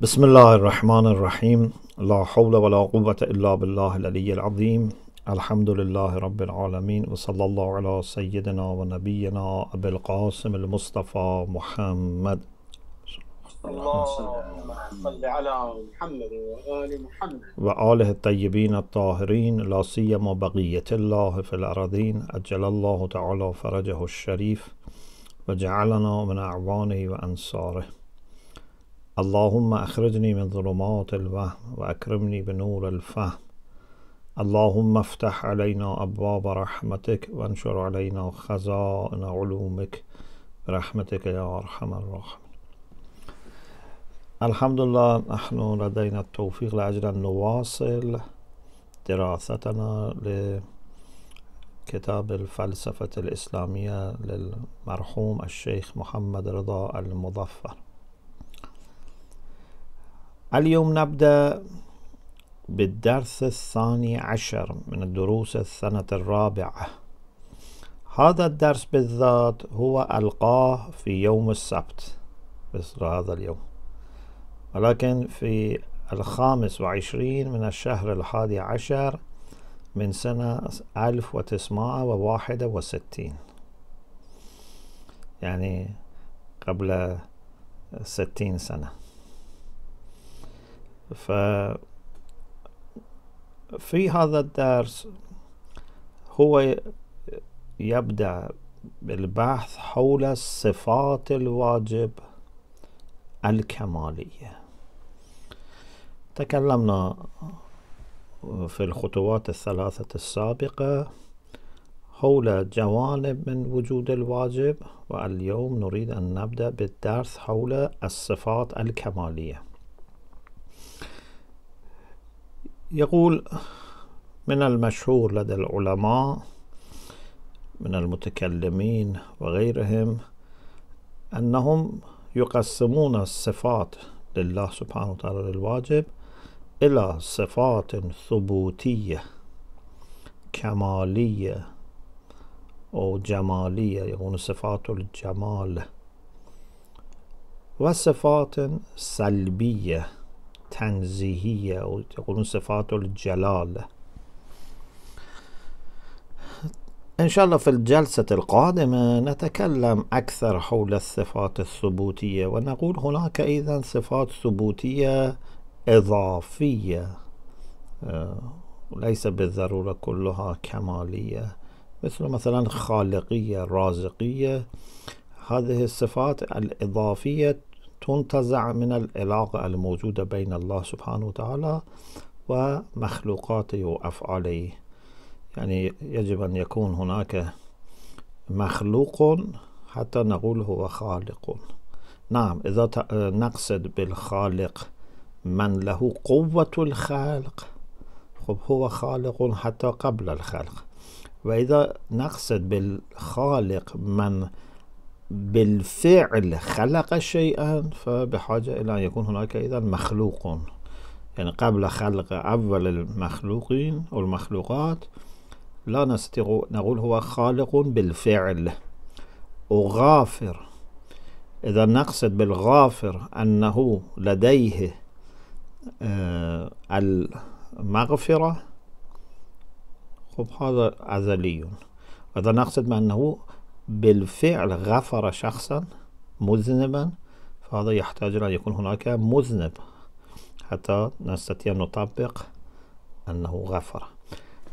بسم الله الرحمن الرحيم لا حول ولا قوة إلا بالله العلي العظيم الحمد لله رب العالمين وصلى الله على سيدنا ونبينا أبي القاسم المصطفى محمد اللهم على محمد وآل محمد وآله الطيبين الطاهرين لا سيما بقية الله في الأرضين أجل الله تعالى فرجه الشريف وجعلنا من أعوانه وأنصاره اللهم أخرجني من ظلمات الوهم وأكرمني بنور الفهم اللهم افتح علينا أبواب رحمتك وانشر علينا خزائن علومك برحمتك يا أرحم الراحمين الحمد لله نحن لدينا التوفيق لأجل أن نواصل دراستنا لكتاب الفلسفة الإسلامية للمرحوم الشيخ محمد رضا المظفر اليوم نبدأ بالدرس الثاني عشر من الدروس السنة الرابعة هذا الدرس بالذات هو ألقاه في يوم السبت مثل هذا اليوم ولكن في الخامس وعشرين من الشهر الحادي عشر من سنة ألف وتسعمائة وواحدة وستين يعني قبل ستين سنة ف في هذا الدرس هو يبدأ بالبحث حول صفات الواجب الكمالية تكلمنا في الخطوات الثلاثة السابقة حول جوانب من وجود الواجب واليوم نريد أن نبدأ بالدرس حول الصفات الكمالية يقول من المشهور لدى العلماء من المتكلمين وغيرهم أنهم يقسمون الصفات لله سبحانه وتعالى للواجب إلى صفات ثبوتية كمالية أو جمالية يقول صفات الجمال وصفات سلبية التنزيهية ويقولون صفات الجلال إن شاء الله في الجلسة القادمة نتكلم أكثر حول الصفات الثبوتية ونقول هناك أيضا صفات ثبوتية إضافية آه، ليس بالضرورة كلها كمالية مثل مثلا خالقية رازقية هذه الصفات الإضافية تنتزع من العلاقة الموجودة بين الله سبحانه وتعالى ومخلوقاته وأفعاله يعني يجب أن يكون هناك مخلوق حتى نقول هو خالق نعم إذا نقصد بالخالق من له قوة الخالق خب هو خالق حتى قبل الخلق وإذا نقصد بالخالق من بالفعل خلق شيئا فبحاجة إلى أن يكون هناك إذا مخلوق يعني قبل خلق أول المخلوقين أو المخلوقات لا نستطيع نقول هو خالق بالفعل وغافر إذا نقصد بالغافر أنه لديه آه، المغفرة خب هذا أزلي إذا نقصد بأنه بالفعل غفر شخصا مذنبا فهذا يحتاج أن يكون هناك مذنب حتى نستطيع أن نطبق أنه غفر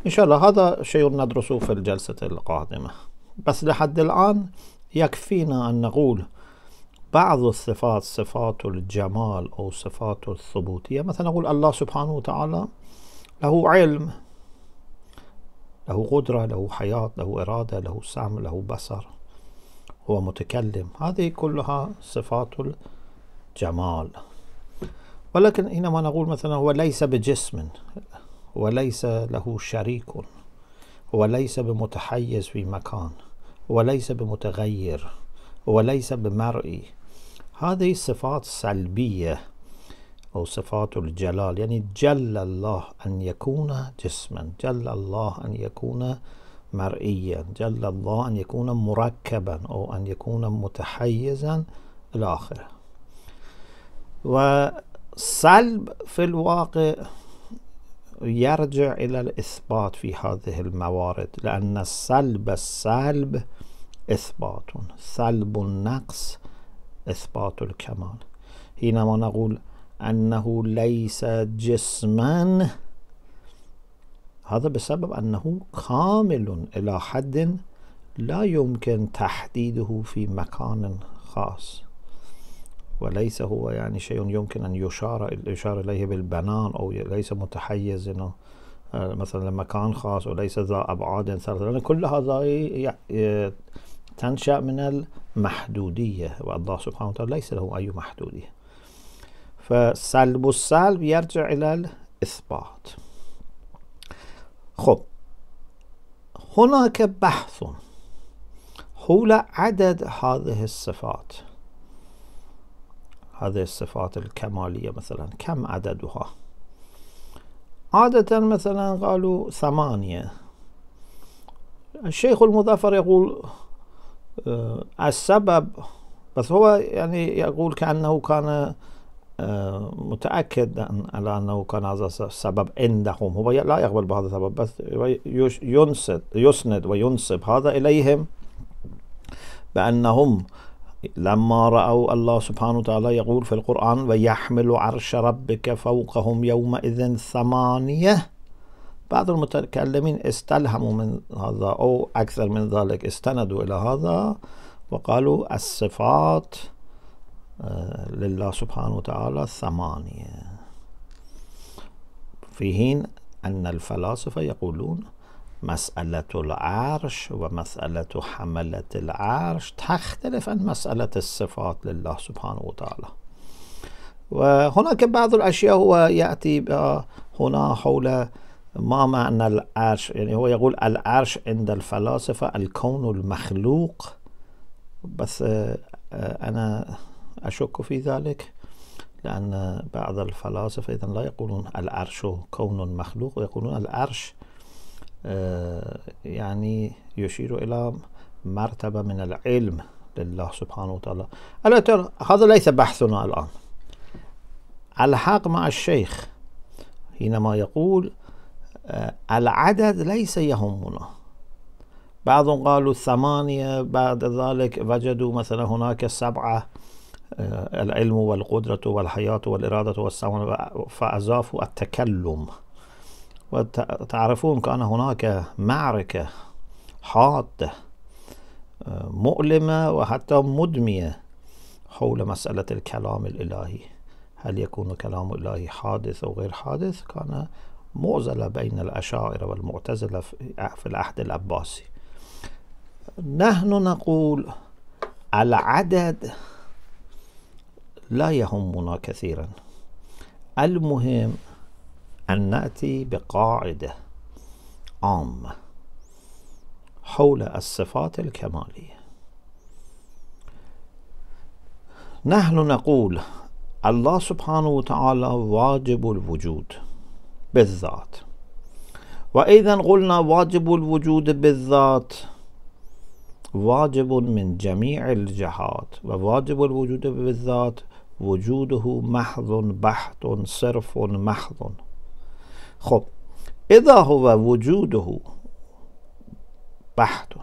إن شاء الله هذا شيء ندرسه في الجلسة القادمة بس لحد الآن يكفينا أن نقول بعض الصفات صفات الجمال أو صفات الثبوتية مثلا نقول الله سبحانه وتعالى له علم له قدرة له حياة له إرادة له سمع له بصر هو متكلم هذه كلها صفات الجمال ولكن حينما نقول مثلا هو ليس بجسم وليس له شريك وليس بمتحيز في مكان وليس بمتغير وليس بمرئي هذه صفات سلبية أو صفات الجلال يعني جل الله أن يكون جسما جل الله أن يكون مرئيا جل الله أن يكون مركبا أو أن يكون متحيزا إلى آخره وسلب في الواقع يرجع إلى الإثبات في هذه الموارد لأن السلب السلب إثبات سلب النقص إثبات الكمال حينما نقول أنه ليس جسما هذا بسبب أنه كامل إلى حد لا يمكن تحديده في مكان خاص وليس هو يعني شيء يمكن أن يشار الإشارة إليه بالبنان أو ليس متحيز إنه آه، مثلا لمكان خاص وليس ذا أبعاد ثلاثة كل هذا تنشأ من المحدودية والله سبحانه وتعالى ليس له أي محدودية فسلب السلب يرجع إلى الإثبات خب هناك بحث حول عدد هذه الصفات هذه الصفات الكمالية مثلا كم عددها عادة مثلا قالوا ثمانية الشيخ المظفر يقول آه، السبب بس هو يعني يقول كأنه كان متأكد على أنه كان هذا السبب عندهم هو لا يقبل بهذا السبب بس ينسد يسند وينسب هذا إليهم بأنهم لما رأوا الله سبحانه وتعالى يقول في القرآن ويحمل عرش ربك فوقهم يومئذ ثمانية بعض المتكلمين استلهموا من هذا أو أكثر من ذلك استندوا إلى هذا وقالوا الصفات آه، لله سبحانه وتعالى ثمانية في حين أن الفلاسفة يقولون مسألة العرش ومسألة حملة العرش تختلف عن مسألة الصفات لله سبحانه وتعالى وهناك بعض الأشياء هو يأتي هنا حول ما معنى العرش يعني هو يقول العرش عند الفلاسفة الكون المخلوق بس آه، آه، أنا أشك في ذلك لأن بعض الفلاسفة إذا لا يقولون العرش كون مخلوق ويقولون العرش آه، يعني يشير إلى مرتبة من العلم لله سبحانه وتعالى ترى هذا ليس بحثنا الآن الحق مع الشيخ حينما يقول آه، العدد ليس يهمنا بعض قالوا ثمانية بعد ذلك وجدوا مثلا هناك سبعة آه، العلم والقدرة والحياة والإرادة والسمع فأضافوا التكلم وتعرفون كأن هناك معركة حادة آه، مؤلمة وحتى مدمية حول مسألة الكلام الإلهي هل يكون كلام الإلهي حادث أو غير حادث كان معزلة بين الأشاعرة والمعتزلة في العهد العباسي نحن نقول العدد لا يهمنا كثيرا المهم أن نأتي بقاعدة عامة حول الصفات الكمالية نحن نقول الله سبحانه وتعالى واجب الوجود بالذات وإذا قلنا واجب الوجود بالذات واجب من جميع الجهات وواجب الوجود بالذات وجوده محض بحت صرف محض خب إذا هو وجوده بحت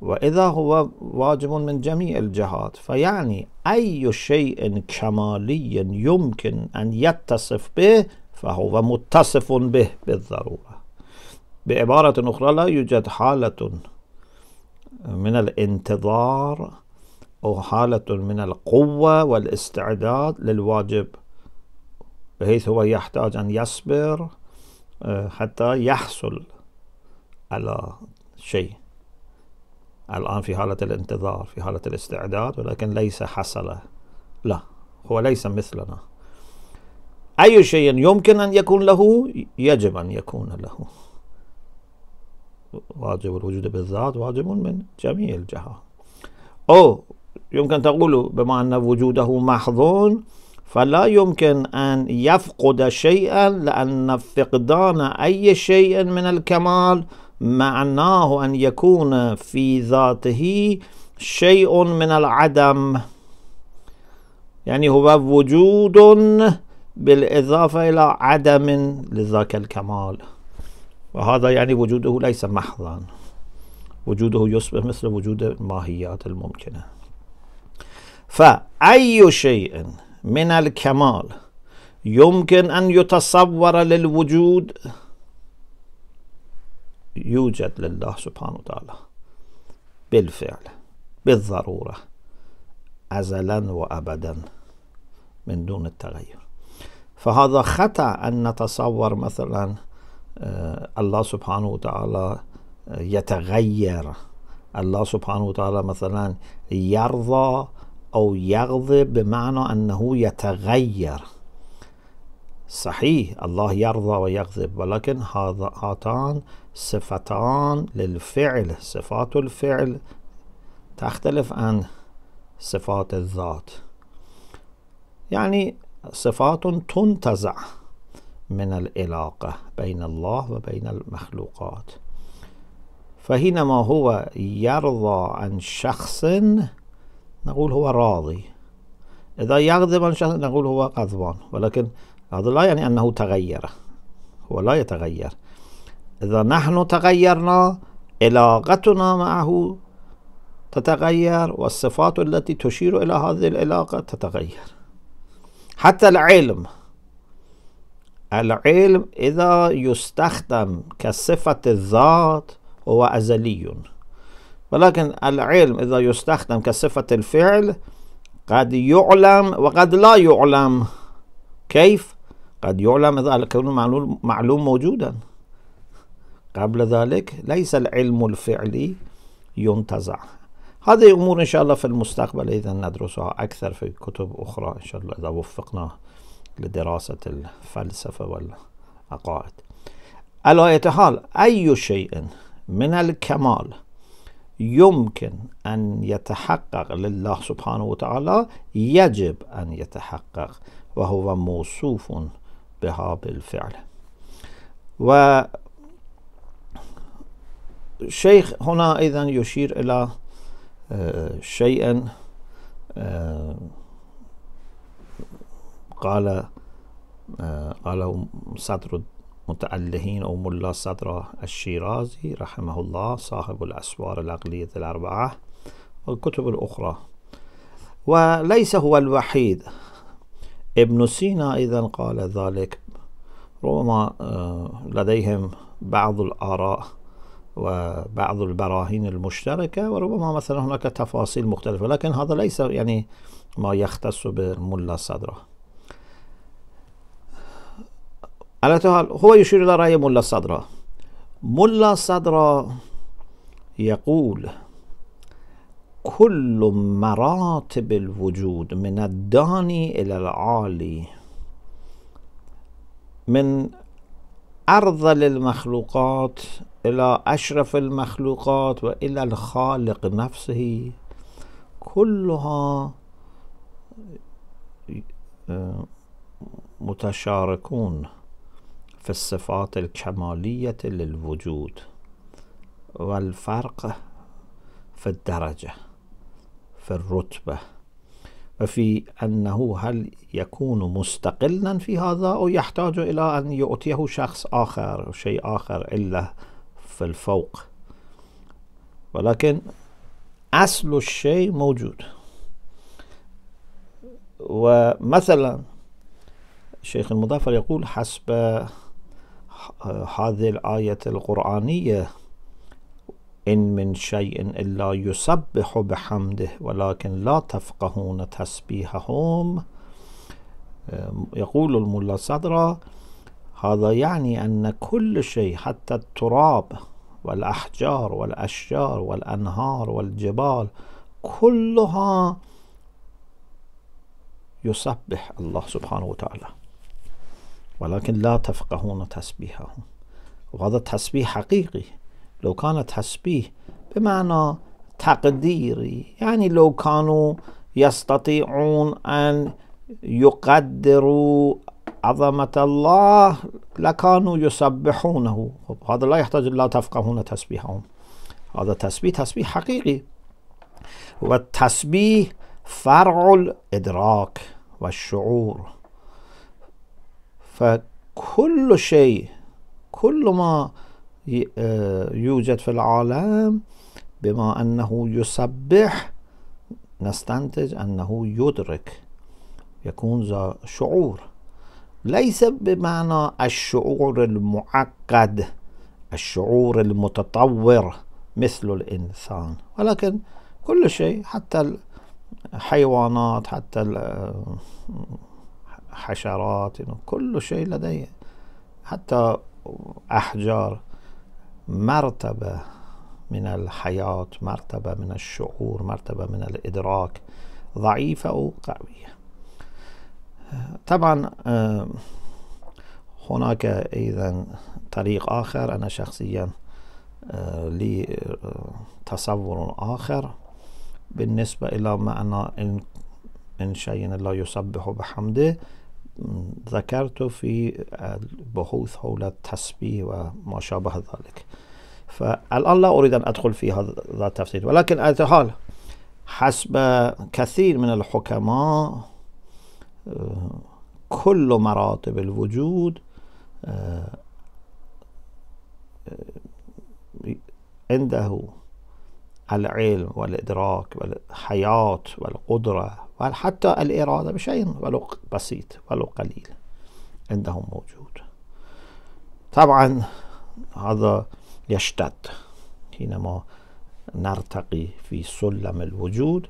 وإذا هو واجب من جميع الجهات فيعني أي شيء كمالي يمكن أن يتصف به فهو متصف به بالضرورة بعبارة أخرى لا يوجد حالة من الانتظار أو حالة من القوة والاستعداد للواجب بحيث هو يحتاج أن يصبر آه، حتى يحصل على شيء الآن في حالة الانتظار في حالة الاستعداد ولكن ليس حصل لا هو ليس مثلنا أي شيء يمكن أن يكون له يجب أن يكون له واجب الوجود بالذات واجب من جميع الجهات أو يمكن تقول بما أن وجوده محض فلا يمكن أن يفقد شيئا لأن فقدان أي شيء من الكمال معناه أن يكون في ذاته شيء من العدم يعني هو وجود بالإضافة إلى عدم لذاك الكمال وهذا يعني وجوده ليس محضا وجوده يصبح مثل وجود الماهيات الممكنه فأي شيء من الكمال يمكن أن يتصور للوجود يوجد لله سبحانه وتعالى بالفعل بالضرورة أزلا وأبدا من دون التغير فهذا خطأ أن نتصور مثلا آه، الله سبحانه وتعالى يتغير الله سبحانه وتعالى مثلا يرضى أو يغضب بمعنى أنه يتغير صحيح الله يرضى ويغضب ولكن هاتان صفتان للفعل صفات الفعل تختلف عن صفات الذات يعني صفات تنتزع من العلاقة بين الله وبين المخلوقات فحينما هو يرضى عن شخص نقول هو راضي إذا يغضب عن شخص نقول هو غضبان ولكن هذا لا يعني أنه تغير هو لا يتغير إذا نحن تغيرنا علاقتنا معه تتغير والصفات التي تشير إلى هذه العلاقة تتغير حتى العلم العلم إذا يستخدم كصفة الذات هو أزلي ولكن العلم إذا يستخدم كصفة الفعل قد يعلم وقد لا يعلم كيف؟ قد يعلم إذا كان معلوم, معلوم موجودا قبل ذلك ليس العلم الفعلي ينتزع هذه أمور إن شاء الله في المستقبل إذا ندرسها أكثر في كتب أخرى إن شاء الله إذا وفقنا لدراسة الفلسفة والعقائد على أي حال أي شيء من الكمال يمكن أن يتحقق لله سبحانه وتعالى يجب أن يتحقق وهو موصوف بها بالفعل و الشيخ هنا أيضا يشير إلى آه، شيء آه، قال آه، قاله صدر متألهين أو ملا صدرة الشيرازي رحمه الله صاحب الأسوار العقلية الأربعة والكتب الأخرى وليس هو الوحيد ابن سينا إذا قال ذلك ربما آه، لديهم بعض الآراء وبعض البراهين المشتركة وربما مثلا هناك تفاصيل مختلفة لكن هذا ليس يعني ما يختص بالملا صدره على حال هو يشير إلى رأي ملا صدرة ملا صدرة يقول كل مراتب الوجود من الداني إلى العالي من أرذل المخلوقات إلى أشرف المخلوقات وإلى الخالق نفسه كلها آه، متشاركون في الصفات الكمالية للوجود والفرق في الدرجة في الرتبة وفي أنه هل يكون مستقلا في هذا أو يحتاج إلى أن يؤتيه شخص آخر أو شيء آخر إلا في الفوق ولكن أصل الشيء موجود ومثلا الشيخ المظفر يقول حسب هذه الآية القرآنية إن من شيء إلا يسبح بحمده ولكن لا تفقهون تسبيحهم يقول الملا صدرا هذا يعني أن كل شيء حتى التراب والأحجار والأشجار والأنهار والجبال كلها يسبح الله سبحانه وتعالى ولكن لا تفقهون تسبيحهم وهذا تسبيح حقيقي لو كان تسبيح بمعنى تقديري يعني لو كانوا يستطيعون أن يقدروا عظمة الله لكانوا يسبحونه هذا لا يحتاج لا تفقهون تسبيحهم هذا تسبيح تسبيح حقيقي والتسبيح فرع الإدراك والشعور فكل شيء كل ما آه، يوجد في العالم بما أنه يسبح نستنتج أنه يدرك يكون ذا شعور ليس بمعنى الشعور المعقد الشعور المتطور مثل الإنسان ولكن كل شيء حتى الحيوانات حتى آه، حشرات كل شيء لدي حتى أحجار مرتبة من الحياة مرتبة من الشعور مرتبة من الإدراك ضعيفة أو قوية طبعا آه، هناك أيضا طريق آخر أنا شخصيا آه، لي آه، تصور آخر بالنسبة إلى معنى إن, إن شيء لا يسبح بحمده ذكرت في البحوث حول التسبيح وما شابه ذلك فالآن لا أريد أن أدخل في هذا التفصيل ولكن على حال حسب كثير من الحكماء آه، كل مراتب الوجود آه، آه، عنده العلم والإدراك والحياة والقدرة بل حتى الإرادة بشيء ولو بسيط ولو قليل عندهم موجود طبعا هذا يشتد حينما نرتقي في سلم الوجود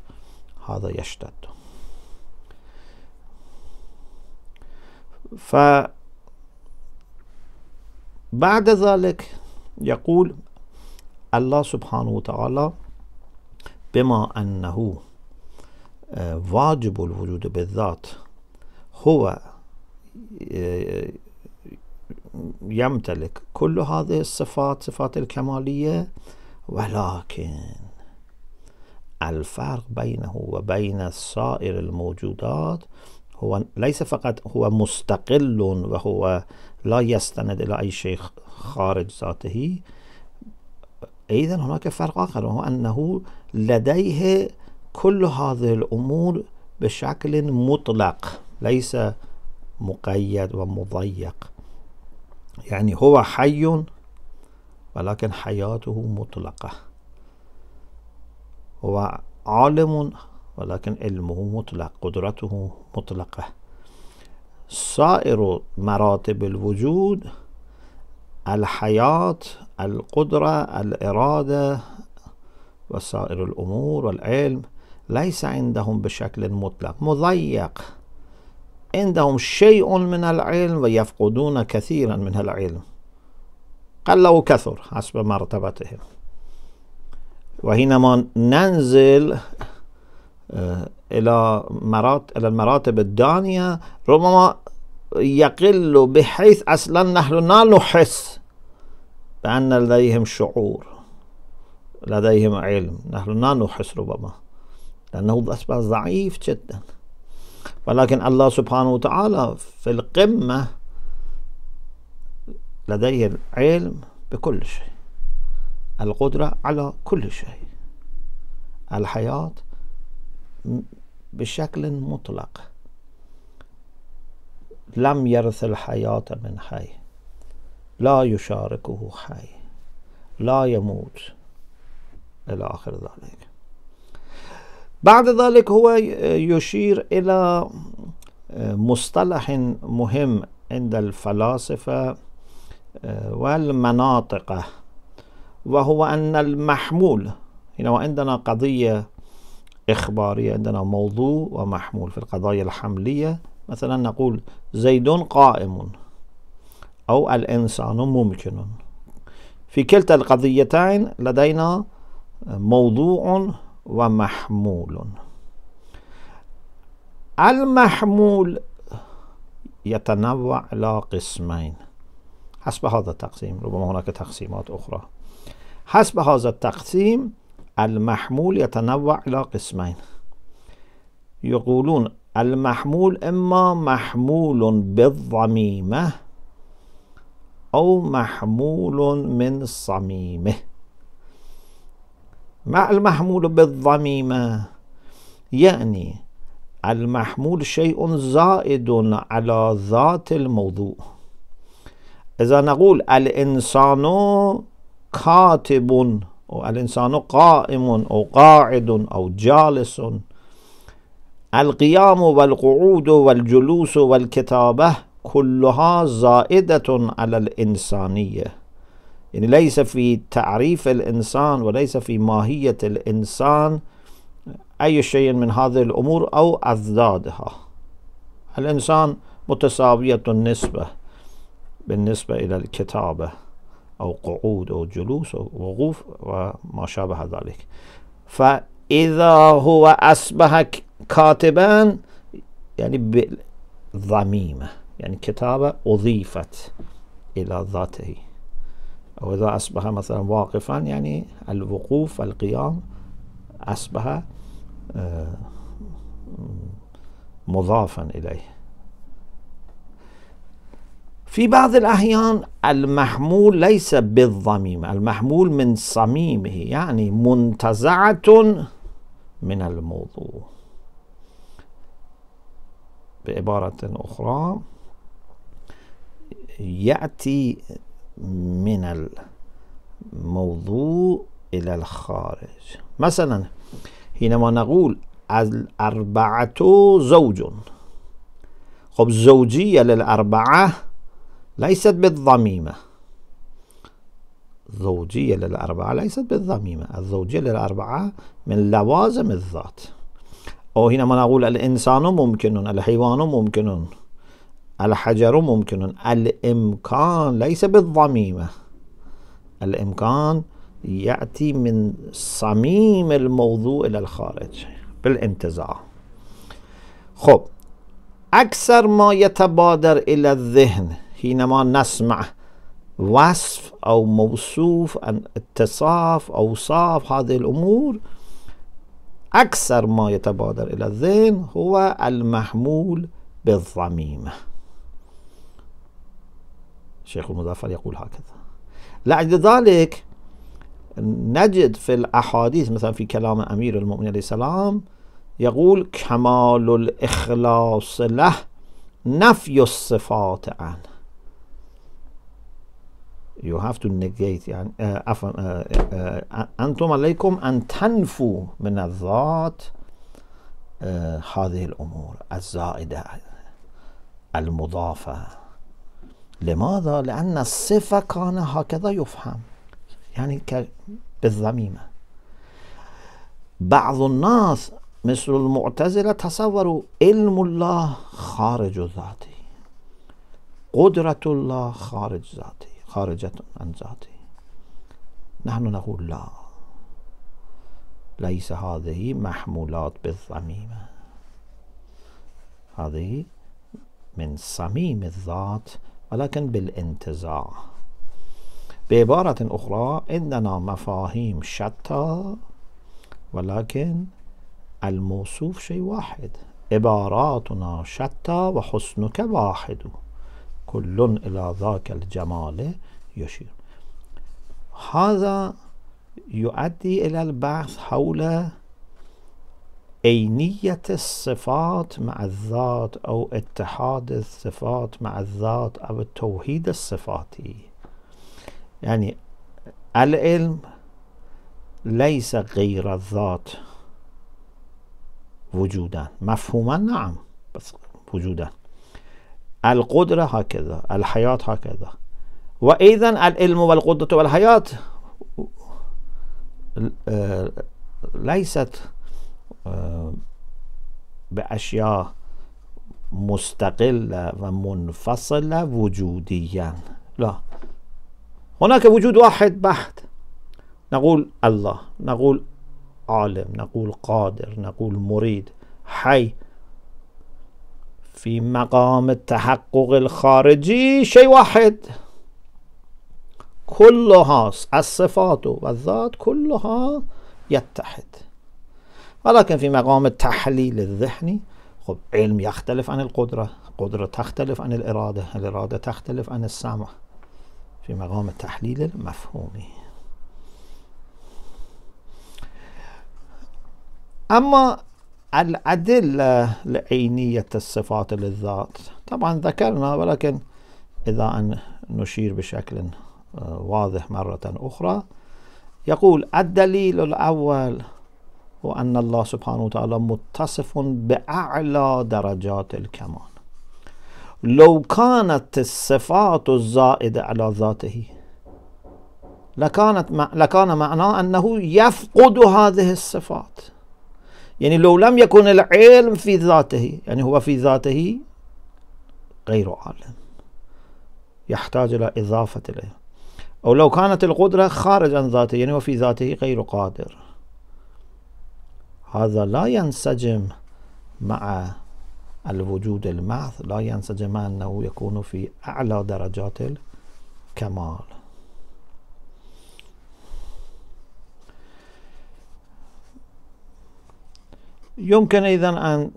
هذا يشتد ف بعد ذلك يقول الله سبحانه وتعالى بما أنه واجب الوجود بالذات هو يمتلك كل هذه الصفات صفات الكمالية ولكن الفرق بينه وبين سائر الموجودات هو ليس فقط هو مستقل وهو لا يستند إلى أي شيء خارج ذاته أيضا هناك فرق آخر وهو أنه لديه كل هذه الأمور بشكل مطلق ليس مقيد ومضيق يعني هو حي ولكن حياته مطلقة هو عالم ولكن علمه مطلق قدرته مطلقة سائر مراتب الوجود الحياة القدرة الإرادة وسائر الأمور والعلم ليس عندهم بشكل مطلق مضيق عندهم شيء من العلم ويفقدون كثيرا من العلم قل وكثر حسب مرتبتهم وحينما ننزل آه، إلى إلى المراتب الدانية ربما يقل بحيث أصلا نحن لا نحس بأن لديهم شعور لديهم علم نحن لا نحس ربما لأنه أصبح ضعيف جدا ولكن الله سبحانه وتعالى في القمة لديه العلم بكل شيء القدرة على كل شيء الحياة بشكل مطلق لم يرث الحياة من حي لا يشاركه حي لا يموت إلى آخر ذلك بعد ذلك هو يشير إلى آه، مصطلح مهم عند الفلاسفة آه، والمناطقة وهو أن المحمول هنا عندنا قضية إخبارية عندنا موضوع ومحمول في القضايا الحملية مثلا نقول زيد قائم أو الإنسان ممكن في كلتا القضيتين لدينا موضوع ومحمول المحمول يتنوع إلى قسمين حسب هذا التقسيم ربما هناك تقسيمات أخرى حسب هذا التقسيم المحمول يتنوع إلى قسمين يقولون المحمول إما محمول بالضميمة أو محمول من صميمه مع المحمول بالضميمة يعني المحمول شيء زائد على ذات الموضوع إذا نقول الإنسان كاتب أو الإنسان قائم أو قاعد أو جالس القيام والقعود والجلوس والكتابة كلها زائدة على الإنسانية يعني ليس في تعريف الإنسان وليس في ماهية الإنسان أي شيء من هذه الأمور أو أضدادها الإنسان متساوية النسبة بالنسبة إلى الكتابة أو قعود أو جلوس أو وقوف وما شابه ذلك فإذا هو أصبح كاتبا يعني بالضميمة يعني كتابة أضيفت إلى ذاته أو إذا أصبح مثلا واقفا يعني الوقوف القيام أصبح آه، مضافا إليه في بعض الأحيان المحمول ليس بالضميم المحمول من صميمه يعني منتزعة من الموضوع بعبارة أخرى يأتي من الموضوع إلى الخارج مثلا حينما نقول الأربعة زوج خب زوجية للأربعة ليست بالضميمة زوجية للأربعة ليست بالضميمة الزوجية للأربعة من لوازم الذات أو حينما نقول الإنسان ممكن الحيوان ممكن الحجر ممكن الإمكان ليس بالضميمة الإمكان يأتي من صميم الموضوع إلى الخارج بالانتزاع خب أكثر ما يتبادر إلى الذهن حينما نسمع وصف أو موصوف ان اتصاف أوصاف هذه الأمور أكثر ما يتبادر إلى الذهن هو المحمول بالضميمة شيخ المظفر يقول هكذا لعد ذلك نجد في الأحاديث مثلا في كلام أمير المؤمنين عليه السلام يقول كمال الإخلاص له نفي الصفات عنه you have to negate يعني آه، عفوا آه، آه، أنتم عليكم أن تنفوا من الذات هذه الأمور الزائدة المضافة لماذا؟ لأن الصفة كان هكذا يفهم يعني بالذميمة بعض الناس مثل المعتزلة تصوروا علم الله خارج ذاتي قدرة الله خارج ذاتي خارجة عن ذاتي نحن نقول لا ليس هذه محمولات بالذميمة هذه من صميم الذات ولكن بالانتزاع بعبارة أخرى عندنا مفاهيم شتى ولكن الموصوف شيء واحد عباراتنا شتى وحسنك واحد كل إلى ذاك الجمال يشير هذا يؤدي إلى البحث حول أينية الصفات مع الذات أو اتحاد الصفات مع الذات أو التوحيد الصفاتي يعني العلم ليس غير الذات وجودا مفهوما نعم بس وجودا القدرة هكذا الحياة هكذا وإذا العلم والقدرة والحياة آه، ليست آه، بأشياء مستقلة ومنفصلة وجوديا لا هناك وجود واحد بحت نقول الله نقول عالم نقول قادر نقول مريد حي في مقام التحقق الخارجي شيء واحد كلها الصفات والذات كلها يتحد ولكن في مقام التحليل الذهني خب علم يختلف عن القدرة القدرة تختلف عن الإرادة الإرادة تختلف عن السمع في مقام التحليل المفهومي أما الأدلة لعينية الصفات للذات طبعا ذكرنا ولكن إذا أن نشير بشكل آه، واضح مرة أخرى يقول الدليل الأول وأن الله سبحانه وتعالى متصف بأعلى درجات الكمال لو كانت الصفات الزائدة على ذاته لكانت لكان معناه أنه يفقد هذه الصفات يعني لو لم يكن العلم في ذاته يعني هو في ذاته غير عالم يحتاج إلى إضافة إليه أو لو كانت القدرة خارج عن ذاته يعني هو في ذاته غير قادر هذا لا ينسجم مع الوجود المحض لا ينسجم مع أنه يكون في أعلى درجات الكمال يمكن أيضا أن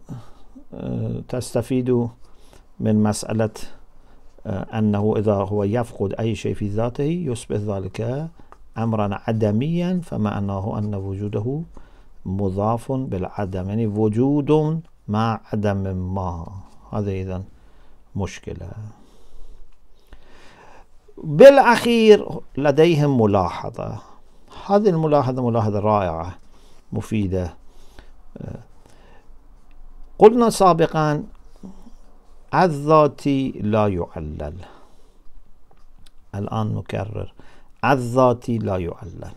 آه، تستفيدوا من مسألة آه، أنه إذا هو يفقد أي شيء في ذاته يصبح ذلك أمرا عدميا فمعناه أن وجوده مضاف بالعدم يعني وجود مع عدم ما هذا إذا مشكلة بالأخير لديهم ملاحظة هذه الملاحظة ملاحظة رائعة مفيدة آه، قلنا سابقا الذاتي لا يعلل الآن نكرر الذاتي لا يعلل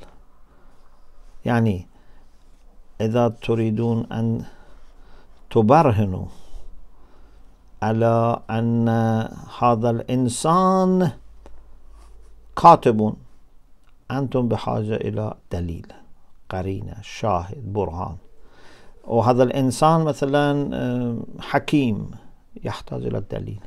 يعني إذا تريدون أن تبرهنوا على أن هذا الإنسان كاتب أنتم بحاجة إلى دليل قرينة شاهد برهان وهذا الإنسان مثلا آه، حكيم يحتاج إلى الدليل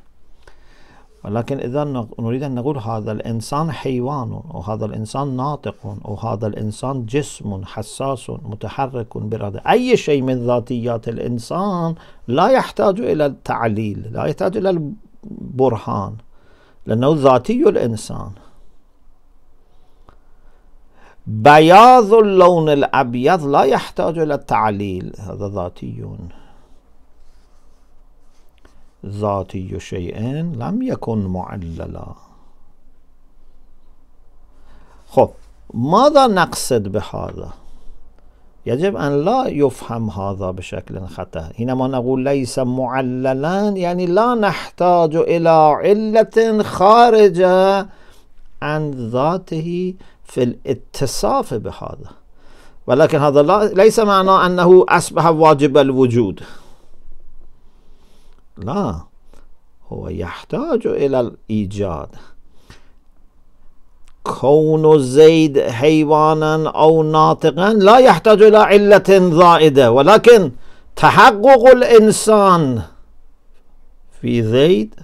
ولكن إذا نريد أن نقول هذا الإنسان حيوان وهذا الإنسان ناطق وهذا الإنسان جسم حساس متحرك برادة أي شيء من ذاتيات الإنسان لا يحتاج إلى التعليل لا يحتاج إلى البرهان لأنه ذاتي الإنسان بياض اللون الأبيض لا يحتاج إلى التعليل هذا ذاتي ذاتي شيئا لم يكن معللا خب ماذا نقصد بهذا يجب أن لا يفهم هذا بشكل خطأ حينما نقول ليس معللا يعني لا نحتاج إلى علة خارجة عن ذاته في الاتصاف بهذا ولكن هذا ليس معناه أنه أصبح واجب الوجود لا هو يحتاج إلى الإيجاد كون زيد حيوانا أو ناطقا لا يحتاج إلى علة زائدة ولكن تحقق الإنسان في زيد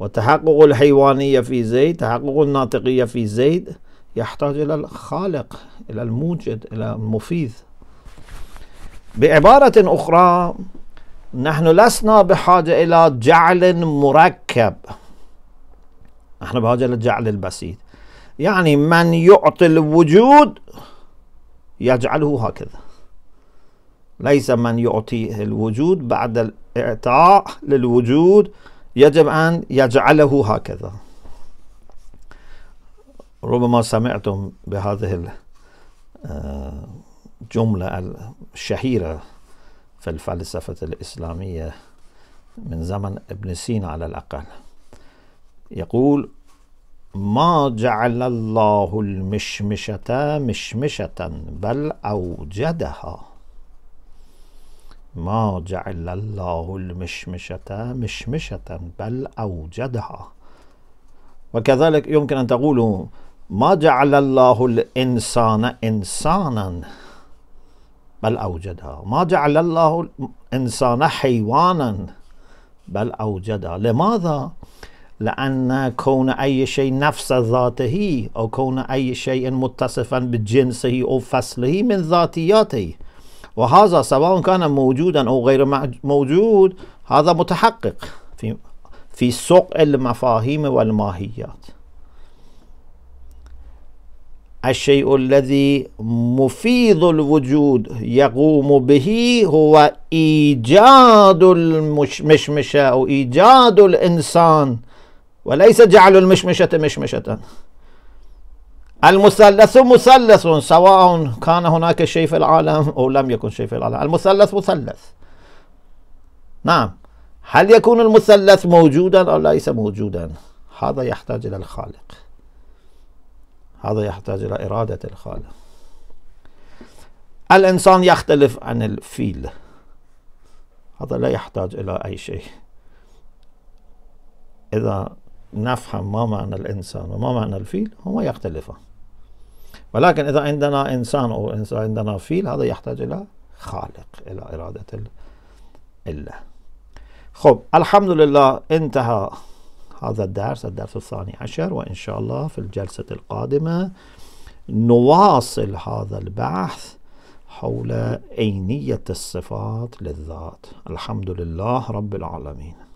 وتحقق الحيوانية في زيد تحقق الناطقية في زيد يحتاج إلى الخالق إلى الموجد إلى المفيد بعبارة أخرى نحن لسنا بحاجة إلى جعل مركب نحن بحاجة إلى جعل البسيط يعني من يعطي الوجود يجعله هكذا ليس من يعطي الوجود بعد الإعطاء للوجود يجب أن يجعله هكذا ربما سمعتم بهذه الجملة آه، الشهيرة في الفلسفة الإسلامية من زمن ابن سينا على الأقل يقول ما جعل الله المشمشة مشمشة بل أوجدها ما جعل الله المشمشة مشمشة بل أوجدها وكذلك يمكن أن تقول ما جعل الله الإنسان إنسانا بل أوجدها ما جعل الله الإنسان حيوانا بل أوجدها لماذا؟ لأن كون أي شيء نفس ذاته أو كون أي شيء متصفا بجنسه أو فصله من ذاتياته وهذا سواء كان موجودا أو غير موجود هذا متحقق في في سوق المفاهيم والماهيات الشيء الذي مفيض الوجود يقوم به هو إيجاد المشمشة أو إيجاد الإنسان وليس جعل المشمشة مشمشة المثلث مثلث سواء كان هناك شيء في العالم أو لم يكن شيء في العالم المثلث مثلث نعم هل يكون المثلث موجودا أو ليس موجودا هذا يحتاج إلى الخالق هذا يحتاج إلى إرادة الخالق الإنسان يختلف عن الفيل هذا لا يحتاج إلى أي شيء إذا نفهم ما معنى الإنسان وما معنى الفيل هما يختلفان ولكن إذا عندنا إنسان أو إنسان عندنا فيل هذا يحتاج إلى خالق إلى إرادة الله خب الحمد لله انتهى هذا الدرس الدرس الثاني عشر وإن شاء الله في الجلسة القادمة نواصل هذا البحث حول أينية الصفات للذات الحمد لله رب العالمين